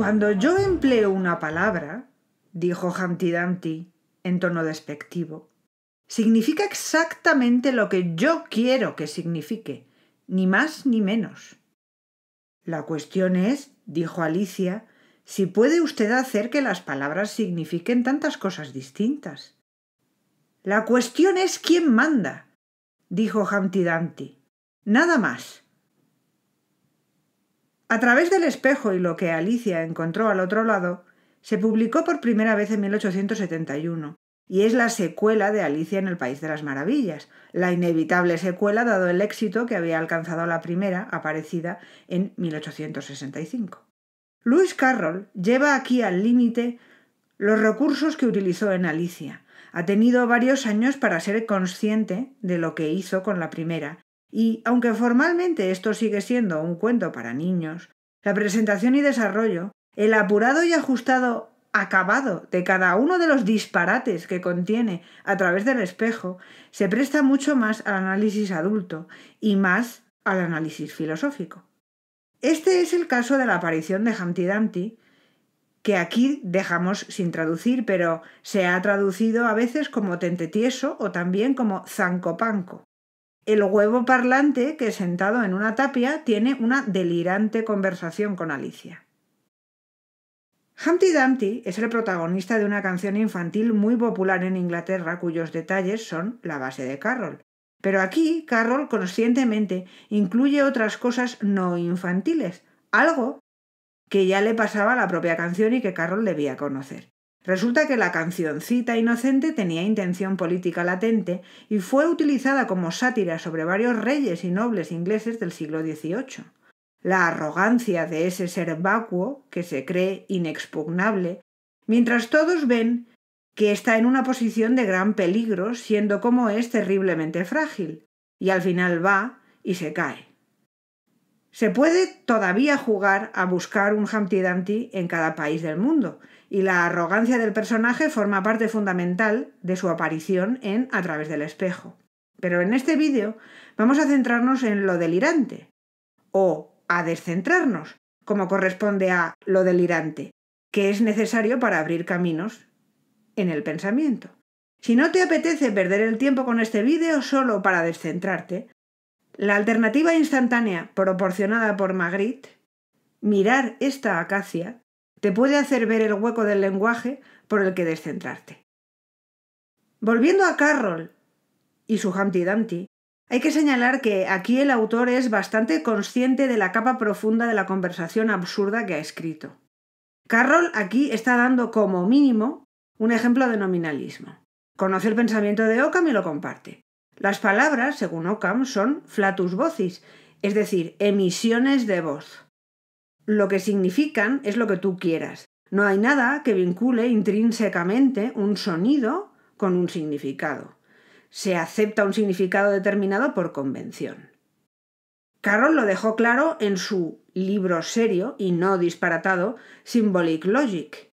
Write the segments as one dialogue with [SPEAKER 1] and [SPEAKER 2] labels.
[SPEAKER 1] Cuando yo empleo una palabra, dijo Humpty en tono despectivo, significa exactamente lo que yo quiero que signifique, ni más ni menos. La cuestión es, dijo Alicia, si puede usted hacer que las palabras signifiquen tantas cosas distintas. La cuestión es quién manda, dijo Humpty Nada más. A través del espejo y lo que Alicia encontró al otro lado, se publicó por primera vez en 1871 y es la secuela de Alicia en el País de las Maravillas, la inevitable secuela dado el éxito que había alcanzado la primera, aparecida en 1865. Lewis Carroll lleva aquí al límite los recursos que utilizó en Alicia. Ha tenido varios años para ser consciente de lo que hizo con la primera y aunque formalmente esto sigue siendo un cuento para niños, la presentación y desarrollo, el apurado y ajustado acabado de cada uno de los disparates que contiene a través del espejo, se presta mucho más al análisis adulto y más al análisis filosófico. Este es el caso de la aparición de Humpty Dumpty, que aquí dejamos sin traducir, pero se ha traducido a veces como tentetieso o también como zancopanco. El huevo parlante, que sentado en una tapia, tiene una delirante conversación con Alicia. Humpty Dumpty es el protagonista de una canción infantil muy popular en Inglaterra cuyos detalles son la base de Carroll. Pero aquí Carroll conscientemente incluye otras cosas no infantiles, algo que ya le pasaba a la propia canción y que Carroll debía conocer. Resulta que la cancioncita inocente tenía intención política latente y fue utilizada como sátira sobre varios reyes y nobles ingleses del siglo XVIII. La arrogancia de ese ser vacuo, que se cree inexpugnable, mientras todos ven que está en una posición de gran peligro, siendo como es terriblemente frágil, y al final va y se cae. Se puede todavía jugar a buscar un Humpty Dumpty en cada país del mundo, y la arrogancia del personaje forma parte fundamental de su aparición en A través del espejo. Pero en este vídeo vamos a centrarnos en lo delirante, o a descentrarnos, como corresponde a lo delirante, que es necesario para abrir caminos en el pensamiento. Si no te apetece perder el tiempo con este vídeo solo para descentrarte, la alternativa instantánea proporcionada por Magritte, mirar esta acacia, te puede hacer ver el hueco del lenguaje por el que descentrarte. Volviendo a Carroll y su Humpty Dumpty, hay que señalar que aquí el autor es bastante consciente de la capa profunda de la conversación absurda que ha escrito. Carroll aquí está dando como mínimo un ejemplo de nominalismo. Conoce el pensamiento de Ockham y lo comparte. Las palabras, según Ockham, son flatus vocis, es decir, emisiones de voz. Lo que significan es lo que tú quieras. No hay nada que vincule intrínsecamente un sonido con un significado. Se acepta un significado determinado por convención. Carroll lo dejó claro en su libro serio y no disparatado Symbolic Logic,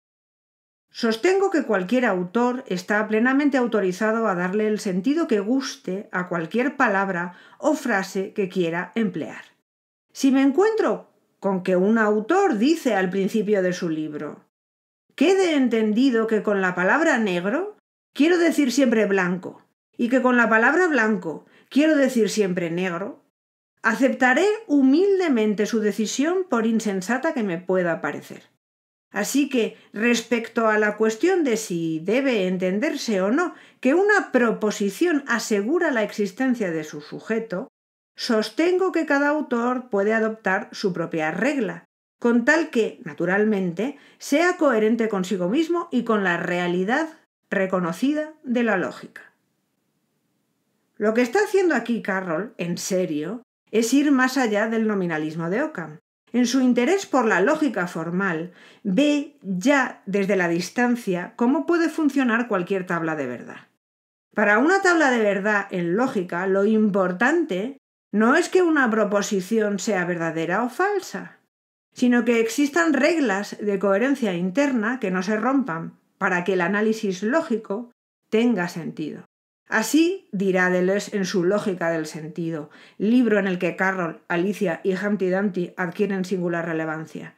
[SPEAKER 1] Sostengo que cualquier autor está plenamente autorizado a darle el sentido que guste a cualquier palabra o frase que quiera emplear. Si me encuentro con que un autor dice al principio de su libro, quede entendido que con la palabra negro quiero decir siempre blanco, y que con la palabra blanco quiero decir siempre negro, aceptaré humildemente su decisión por insensata que me pueda parecer. Así que, respecto a la cuestión de si debe entenderse o no que una proposición asegura la existencia de su sujeto, sostengo que cada autor puede adoptar su propia regla, con tal que, naturalmente, sea coherente consigo mismo y con la realidad reconocida de la lógica. Lo que está haciendo aquí Carroll, en serio, es ir más allá del nominalismo de Ockham. En su interés por la lógica formal, ve ya desde la distancia cómo puede funcionar cualquier tabla de verdad. Para una tabla de verdad en lógica, lo importante no es que una proposición sea verdadera o falsa, sino que existan reglas de coherencia interna que no se rompan para que el análisis lógico tenga sentido. Así dirá Deleuze en su Lógica del Sentido, libro en el que Carroll, Alicia y Humpty Dumpty adquieren singular relevancia.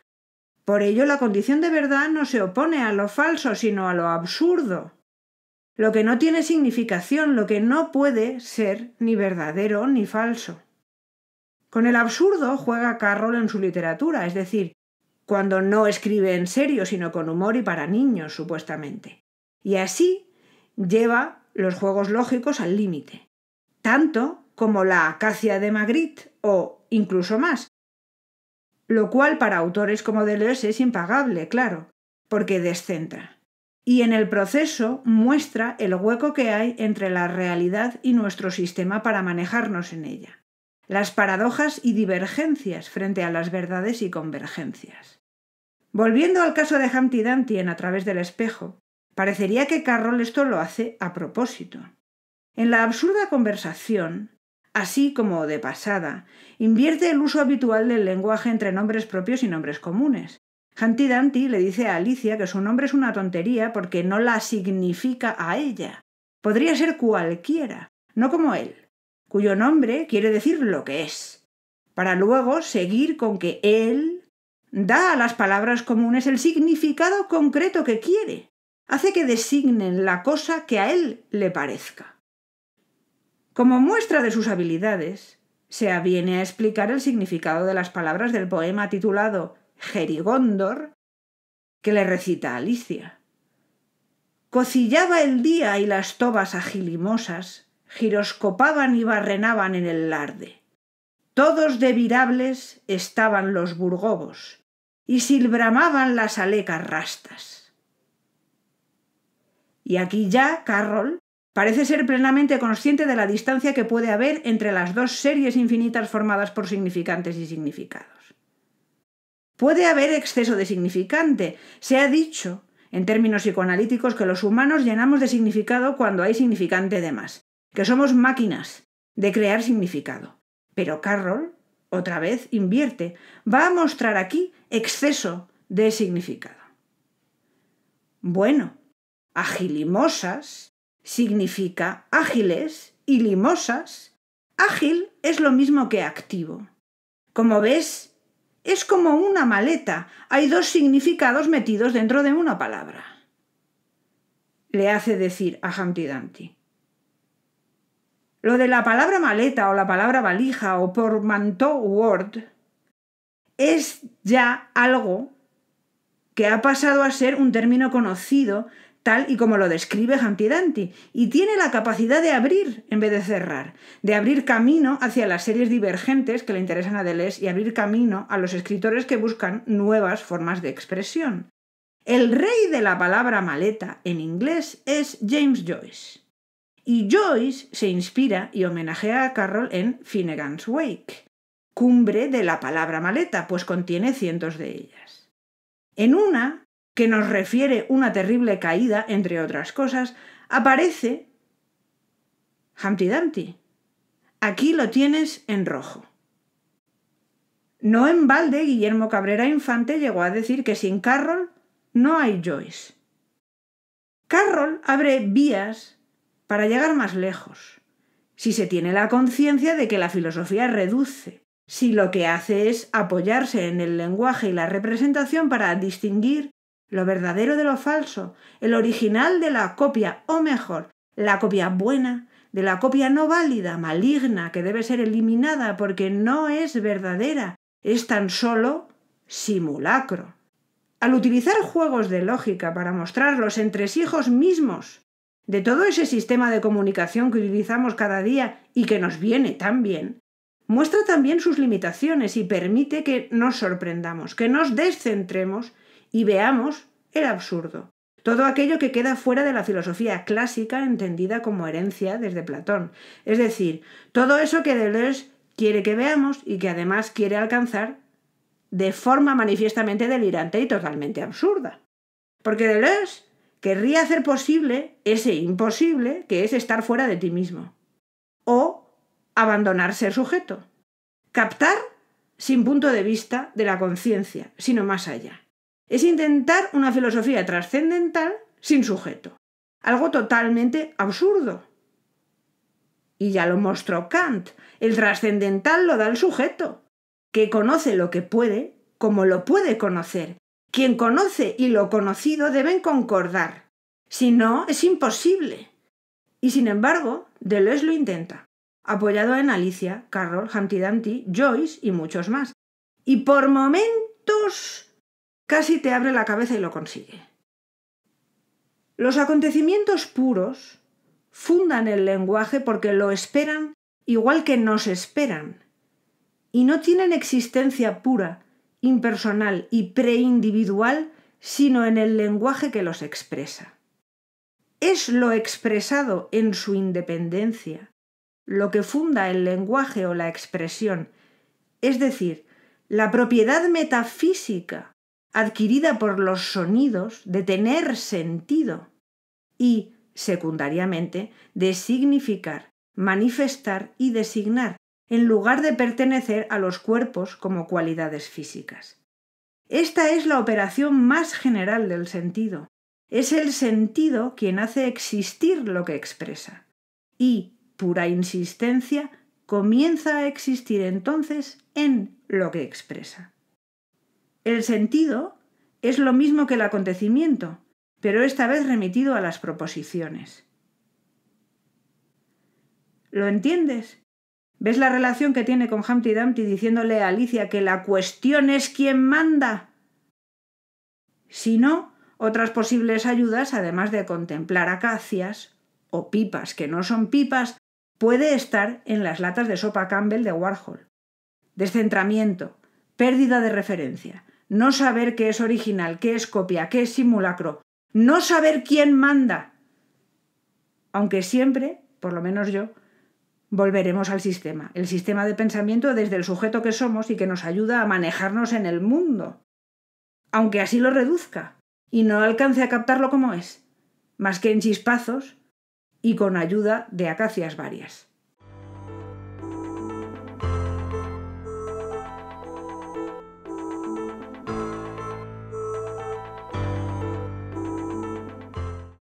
[SPEAKER 1] Por ello, la condición de verdad no se opone a lo falso, sino a lo absurdo. Lo que no tiene significación, lo que no puede ser ni verdadero ni falso. Con el absurdo juega Carroll en su literatura, es decir, cuando no escribe en serio, sino con humor y para niños, supuestamente. Y así lleva los juegos lógicos al límite, tanto como la acacia de Magritte o incluso más, lo cual para autores como Deleuze es impagable, claro, porque descentra. Y en el proceso muestra el hueco que hay entre la realidad y nuestro sistema para manejarnos en ella, las paradojas y divergencias frente a las verdades y convergencias. Volviendo al caso de Humpty Dumpty en A través del espejo, Parecería que Carroll esto lo hace a propósito. En la absurda conversación, así como de pasada, invierte el uso habitual del lenguaje entre nombres propios y nombres comunes. Hunty Danty le dice a Alicia que su nombre es una tontería porque no la significa a ella. Podría ser cualquiera, no como él, cuyo nombre quiere decir lo que es, para luego seguir con que él da a las palabras comunes el significado concreto que quiere hace que designen la cosa que a él le parezca. Como muestra de sus habilidades, se aviene a explicar el significado de las palabras del poema titulado Jerigóndor, que le recita Alicia. Cocillaba el día y las tobas agilimosas giroscopaban y barrenaban en el larde. Todos de virables estaban los burgobos y silbramaban las alecas rastas. Y aquí ya Carroll parece ser plenamente consciente de la distancia que puede haber entre las dos series infinitas formadas por significantes y significados. Puede haber exceso de significante. Se ha dicho, en términos psicoanalíticos, que los humanos llenamos de significado cuando hay significante de más, que somos máquinas de crear significado. Pero Carroll, otra vez, invierte, va a mostrar aquí exceso de significado. Bueno, Agilimosas significa ágiles y limosas. Ágil es lo mismo que activo. Como ves, es como una maleta. Hay dos significados metidos dentro de una palabra. Le hace decir a Humpty Dumpty. Lo de la palabra maleta o la palabra valija o por portmanteau word es ya algo que ha pasado a ser un término conocido tal y como lo describe dante y tiene la capacidad de abrir en vez de cerrar, de abrir camino hacia las series divergentes que le interesan a Deleuze y abrir camino a los escritores que buscan nuevas formas de expresión. El rey de la palabra maleta en inglés es James Joyce. Y Joyce se inspira y homenajea a Carroll en Finnegan's Wake, cumbre de la palabra maleta, pues contiene cientos de ellas. En una, que nos refiere una terrible caída, entre otras cosas, aparece Humpty Dumpty. Aquí lo tienes en rojo. No en balde Guillermo Cabrera Infante llegó a decir que sin Carroll no hay Joyce. Carroll abre vías para llegar más lejos, si se tiene la conciencia de que la filosofía reduce, si lo que hace es apoyarse en el lenguaje y la representación para distinguir lo verdadero de lo falso, el original de la copia, o mejor, la copia buena, de la copia no válida, maligna, que debe ser eliminada porque no es verdadera, es tan solo simulacro. Al utilizar juegos de lógica para mostrar los entresijos mismos de todo ese sistema de comunicación que utilizamos cada día y que nos viene tan bien, muestra también sus limitaciones y permite que nos sorprendamos, que nos descentremos y veamos el absurdo. Todo aquello que queda fuera de la filosofía clásica entendida como herencia desde Platón. Es decir, todo eso que Deleuze quiere que veamos y que además quiere alcanzar de forma manifiestamente delirante y totalmente absurda. Porque Deleuze querría hacer posible ese imposible que es estar fuera de ti mismo o abandonar ser sujeto. Captar sin punto de vista de la conciencia, sino más allá es intentar una filosofía trascendental sin sujeto. Algo totalmente absurdo. Y ya lo mostró Kant. El trascendental lo da el sujeto, que conoce lo que puede como lo puede conocer. Quien conoce y lo conocido deben concordar. Si no, es imposible. Y sin embargo, Deleuze lo intenta, apoyado en Alicia, Carroll, Humpty Dumpty, Joyce y muchos más. Y por momentos casi te abre la cabeza y lo consigue. Los acontecimientos puros fundan el lenguaje porque lo esperan igual que nos esperan, y no tienen existencia pura, impersonal y preindividual, sino en el lenguaje que los expresa. Es lo expresado en su independencia lo que funda el lenguaje o la expresión, es decir, la propiedad metafísica adquirida por los sonidos, de tener sentido y, secundariamente, de significar, manifestar y designar, en lugar de pertenecer a los cuerpos como cualidades físicas. Esta es la operación más general del sentido. Es el sentido quien hace existir lo que expresa. Y, pura insistencia, comienza a existir entonces en lo que expresa. El sentido es lo mismo que el acontecimiento, pero esta vez remitido a las proposiciones. ¿Lo entiendes? ¿Ves la relación que tiene con Humpty Dumpty diciéndole a Alicia que la cuestión es quién manda? Si no, otras posibles ayudas, además de contemplar acacias o pipas que no son pipas, puede estar en las latas de sopa Campbell de Warhol. Descentramiento, pérdida de referencia, no saber qué es original, qué es copia, qué es simulacro, no saber quién manda. Aunque siempre, por lo menos yo, volveremos al sistema, el sistema de pensamiento desde el sujeto que somos y que nos ayuda a manejarnos en el mundo, aunque así lo reduzca y no alcance a captarlo como es, más que en chispazos y con ayuda de acacias varias.